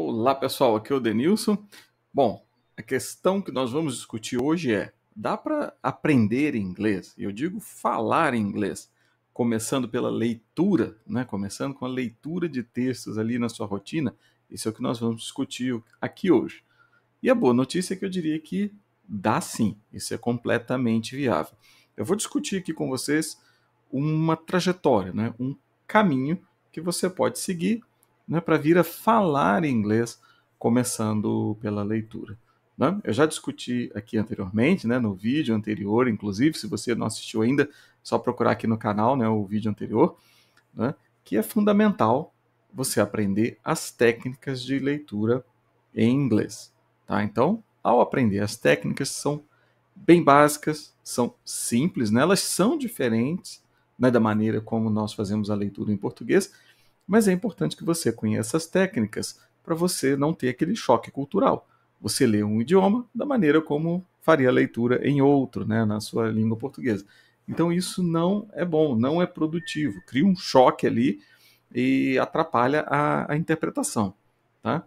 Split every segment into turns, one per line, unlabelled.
Olá pessoal, aqui é o Denilson. Bom, a questão que nós vamos discutir hoje é: dá para aprender inglês? Eu digo falar inglês, começando pela leitura, né? Começando com a leitura de textos ali na sua rotina. Isso é o que nós vamos discutir aqui hoje. E a boa notícia é que eu diria que dá sim, isso é completamente viável. Eu vou discutir aqui com vocês uma trajetória, né? Um caminho que você pode seguir né, para vir a falar inglês, começando pela leitura. Né? Eu já discuti aqui anteriormente, né, no vídeo anterior, inclusive, se você não assistiu ainda, só procurar aqui no canal né, o vídeo anterior, né, que é fundamental você aprender as técnicas de leitura em inglês. Tá? Então, ao aprender as técnicas, são bem básicas, são simples, né? elas são diferentes né, da maneira como nós fazemos a leitura em português, mas é importante que você conheça as técnicas para você não ter aquele choque cultural. Você lê um idioma da maneira como faria a leitura em outro, né, na sua língua portuguesa. Então isso não é bom, não é produtivo. Cria um choque ali e atrapalha a, a interpretação, tá?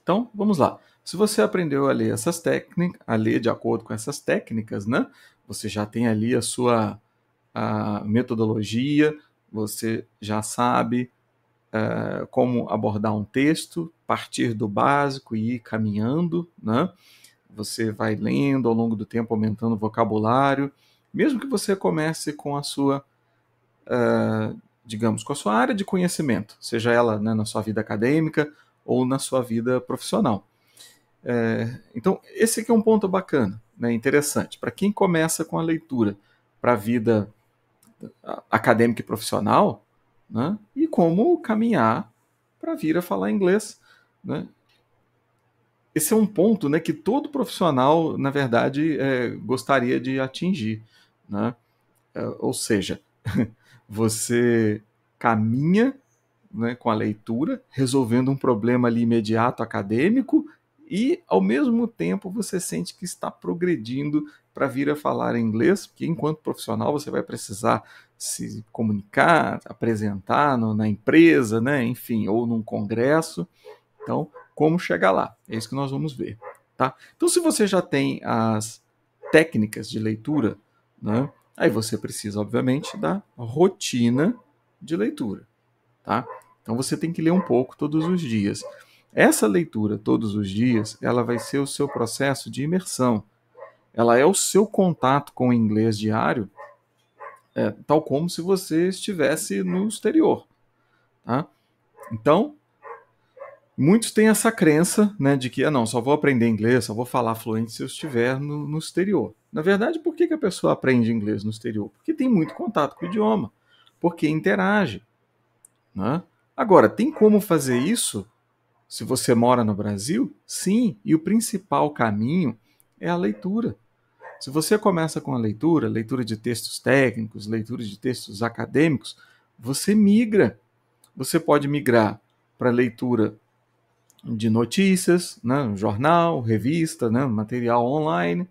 Então vamos lá. Se você aprendeu a ler essas técnicas, a ler de acordo com essas técnicas, né? Você já tem ali a sua a metodologia, você já sabe eh, como abordar um texto, partir do básico e ir caminhando, né? Você vai lendo ao longo do tempo, aumentando o vocabulário, mesmo que você comece com a sua, uh, digamos, com a sua área de conhecimento, seja ela né, na sua vida acadêmica ou na sua vida profissional. Eh, então, esse aqui é um ponto bacana, né, interessante. Para quem começa com a leitura para a vida acadêmica e profissional, né? e como caminhar para vir a falar inglês. Né? Esse é um ponto né, que todo profissional, na verdade, é, gostaria de atingir. Né? É, ou seja, você caminha né, com a leitura, resolvendo um problema ali imediato acadêmico, e ao mesmo tempo você sente que está progredindo para vir a falar inglês, porque enquanto profissional você vai precisar se comunicar, apresentar no, na empresa, né? enfim, ou num congresso. Então, como chegar lá? É isso que nós vamos ver. Tá? Então, se você já tem as técnicas de leitura, né? aí você precisa, obviamente, da rotina de leitura. Tá? Então, você tem que ler um pouco todos os dias. Essa leitura todos os dias, ela vai ser o seu processo de imersão. Ela é o seu contato com o inglês diário é, tal como se você estivesse no exterior. Tá? Então, muitos têm essa crença né, de que ah, não, só vou aprender inglês, só vou falar fluente se eu estiver no, no exterior. Na verdade, por que, que a pessoa aprende inglês no exterior? Porque tem muito contato com o idioma, porque interage. Né? Agora, tem como fazer isso se você mora no Brasil? Sim, e o principal caminho é a leitura. Se você começa com a leitura, leitura de textos técnicos, leitura de textos acadêmicos, você migra. Você pode migrar para leitura de notícias, né, jornal, revista, né, material online,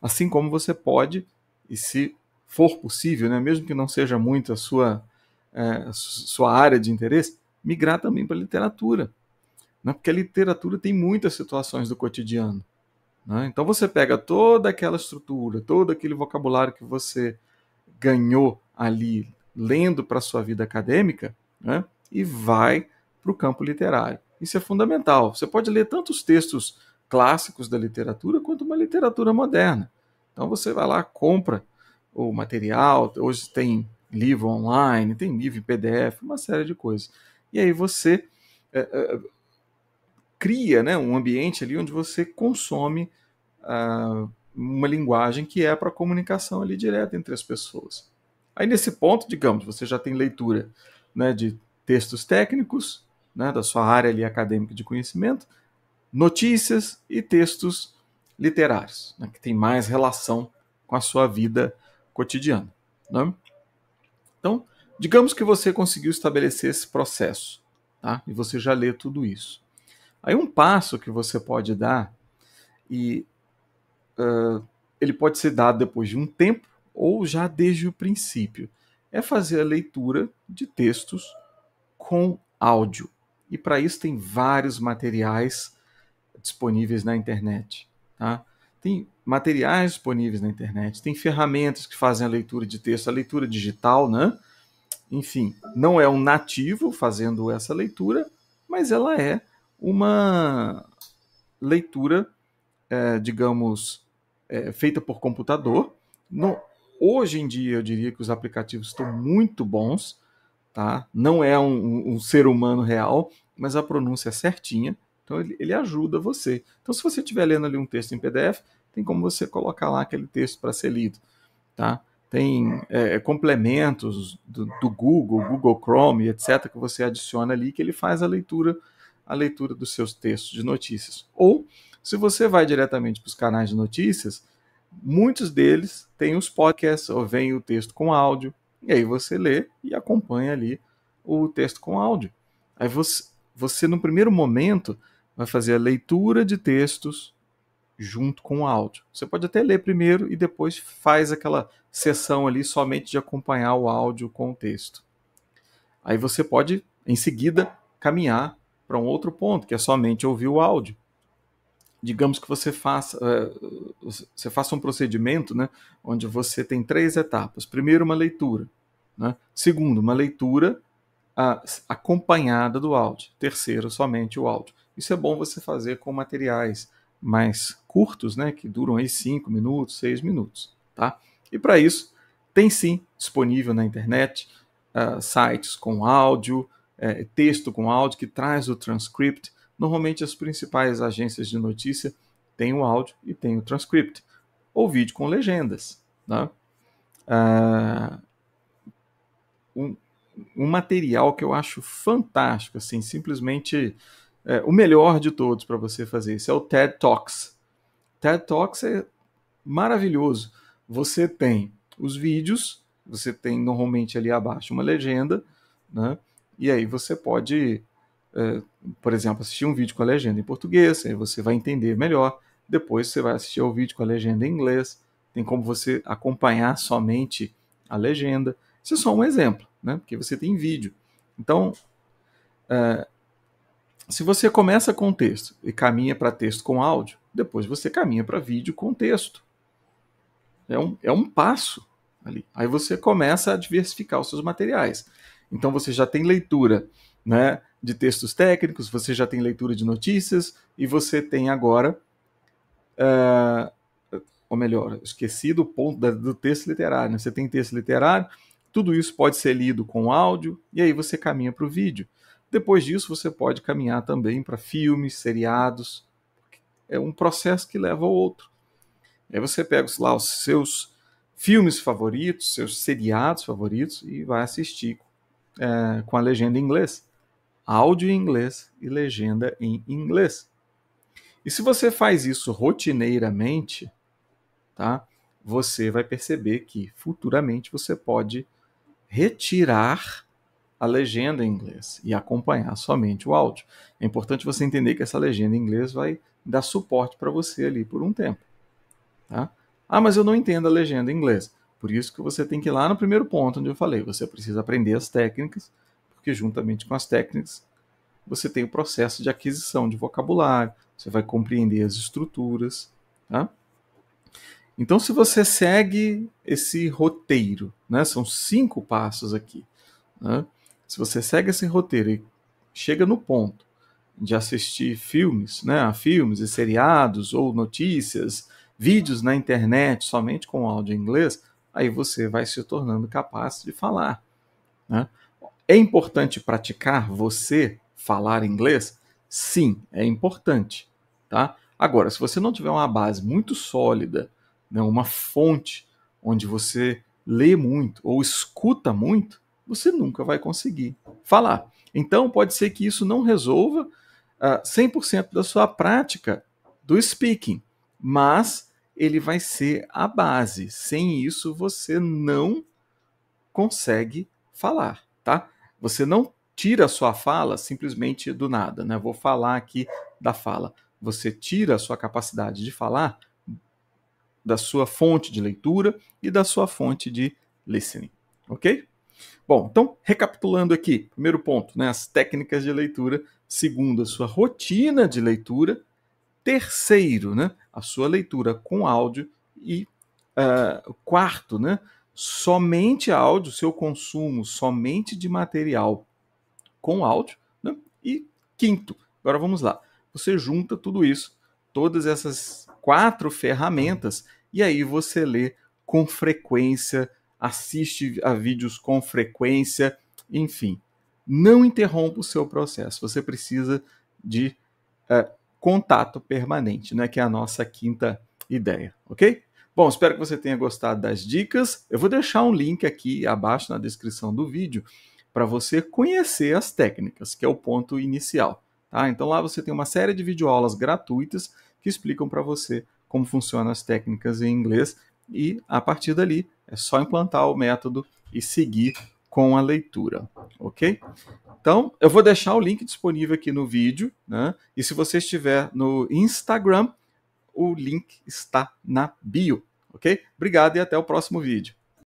assim como você pode, e se for possível, né, mesmo que não seja muito a sua, é, sua área de interesse, migrar também para a literatura. Né, porque a literatura tem muitas situações do cotidiano. Né? Então você pega toda aquela estrutura, todo aquele vocabulário que você ganhou ali lendo para sua vida acadêmica né? e vai para o campo literário. Isso é fundamental. Você pode ler tantos textos clássicos da literatura quanto uma literatura moderna. Então você vai lá, compra o material, hoje tem livro online, tem livro em PDF, uma série de coisas. E aí você é, é, cria né, um ambiente ali onde você consome uh, uma linguagem que é para comunicação ali direta entre as pessoas. Aí nesse ponto, digamos, você já tem leitura né, de textos técnicos, né, da sua área ali acadêmica de conhecimento, notícias e textos literários, né, que tem mais relação com a sua vida cotidiana. Né? Então, digamos que você conseguiu estabelecer esse processo, tá? e você já lê tudo isso. Aí um passo que você pode dar, e uh, ele pode ser dado depois de um tempo ou já desde o princípio, é fazer a leitura de textos com áudio. E para isso tem vários materiais disponíveis na internet. Tá? Tem materiais disponíveis na internet, tem ferramentas que fazem a leitura de texto, a leitura digital, né? Enfim, não é um nativo fazendo essa leitura, mas ela é uma leitura, é, digamos, é, feita por computador. No, hoje em dia, eu diria que os aplicativos estão muito bons, tá? Não é um, um ser humano real, mas a pronúncia é certinha. Então, ele, ele ajuda você. Então, se você estiver lendo ali um texto em PDF, tem como você colocar lá aquele texto para ser lido, tá? Tem é, é complementos do, do Google, Google Chrome, etc., que você adiciona ali, que ele faz a leitura a leitura dos seus textos de notícias. Ou, se você vai diretamente para os canais de notícias, muitos deles têm os podcasts, ou vem o texto com áudio, e aí você lê e acompanha ali o texto com áudio. Aí você, você no primeiro momento, vai fazer a leitura de textos junto com o áudio. Você pode até ler primeiro e depois faz aquela sessão ali somente de acompanhar o áudio com o texto. Aí você pode, em seguida, caminhar para um outro ponto, que é somente ouvir o áudio. Digamos que você faça, é, você faça um procedimento né, onde você tem três etapas. Primeiro, uma leitura. Né? Segundo, uma leitura acompanhada do áudio. Terceiro, somente o áudio. Isso é bom você fazer com materiais mais curtos, né, que duram aí 5 minutos, 6 minutos. Tá? E para isso, tem sim disponível na internet uh, sites com áudio, é, texto com áudio, que traz o transcript. Normalmente as principais agências de notícia têm o áudio e têm o transcript, ou vídeo com legendas. Né? Ah, um, um, material que eu acho fantástico, assim, simplesmente é, o melhor de todos para você fazer isso é o TED Talks. TED Talks é maravilhoso. Você tem os vídeos, você tem normalmente ali abaixo uma legenda, né? E aí você pode, é, por exemplo, assistir um vídeo com a legenda em português, aí você vai entender melhor. Depois você vai assistir ao vídeo com a legenda em inglês. Tem como você acompanhar somente a legenda. Isso é só um exemplo, né? Porque você tem vídeo. Então, é, se você começa com texto e caminha para texto com áudio, depois você caminha para vídeo com texto. É um, é um passo ali. Aí você começa a diversificar os seus materiais. Então você já tem leitura, né, de textos técnicos, você já tem leitura de notícias e você tem agora, uh, ou melhor, esqueci do ponto da, do texto literário. Né? Você tem texto literário, tudo isso pode ser lido com áudio e aí você caminha para o vídeo. Depois disso, você pode caminhar também para filmes, seriados. É um processo que leva ao outro. Aí você pega lá os seus filmes favoritos, seus seriados favoritos e vai assistir é, com a legenda em inglês. Áudio em inglês e legenda em inglês. E se você faz isso rotineiramente, tá? Você vai perceber que futuramente você pode retirar a legenda em inglês e acompanhar somente o áudio. É importante você entender que essa legenda em inglês vai dar suporte para você ali por um tempo, tá? Ah, mas eu não entendo a legenda em inglês. Por isso que você tem que ir lá no primeiro ponto onde eu falei, você precisa aprender as técnicas, porque juntamente com as técnicas você tem o processo de aquisição de vocabulário, você vai compreender as estruturas, tá? Então, se você segue esse roteiro, né, são cinco passos aqui. Né? Se você segue esse roteiro e chega no ponto de assistir filmes, né, filmes e seriados ou notícias, vídeos na internet somente com áudio em inglês, aí você vai se tornando capaz de falar. Né? É importante praticar você falar inglês? Sim, é importante. Tá? Agora, se você não tiver uma base muito sólida, né, uma fonte onde você lê muito ou escuta muito, você nunca vai conseguir falar. Então, pode ser que isso não resolva uh, ah, 100% da sua prática do speaking, mas ele vai ser a base. Sem isso, você não consegue falar, tá? Você não tira a sua fala simplesmente do nada, né? Vou falar aqui da fala. Você tira a sua capacidade de falar da sua fonte de leitura e da sua fonte de listening, ok? Bom, então, recapitulando aqui, primeiro ponto, né, as técnicas de leitura. Segundo, a sua rotina de leitura. Terceiro, né, a sua leitura com áudio. E uh, quarto, né, somente áudio, seu consumo somente de material com áudio. Né? E quinto, agora vamos lá, você junta tudo isso, todas essas quatro ferramentas, e aí você lê com frequência, assiste a vídeos com frequência, enfim. Não interrompa o seu processo. Você precisa de ah, contato permanente, né, que é a nossa quinta ideia, ok? Bom, espero que você tenha gostado das dicas. Eu vou deixar um link aqui abaixo na descrição do vídeo para você conhecer as técnicas, que é o ponto inicial. Tá? Então lá você tem uma série de videoaulas gratuitas que explicam para você como funcionam as técnicas em inglês e a partir dali é só implantar o método e seguir com a leitura, ok? Então, eu vou deixar o link disponível aqui no vídeo, né? E se você estiver no Instagram, o link está na bio, ok? Obrigado e até o próximo vídeo.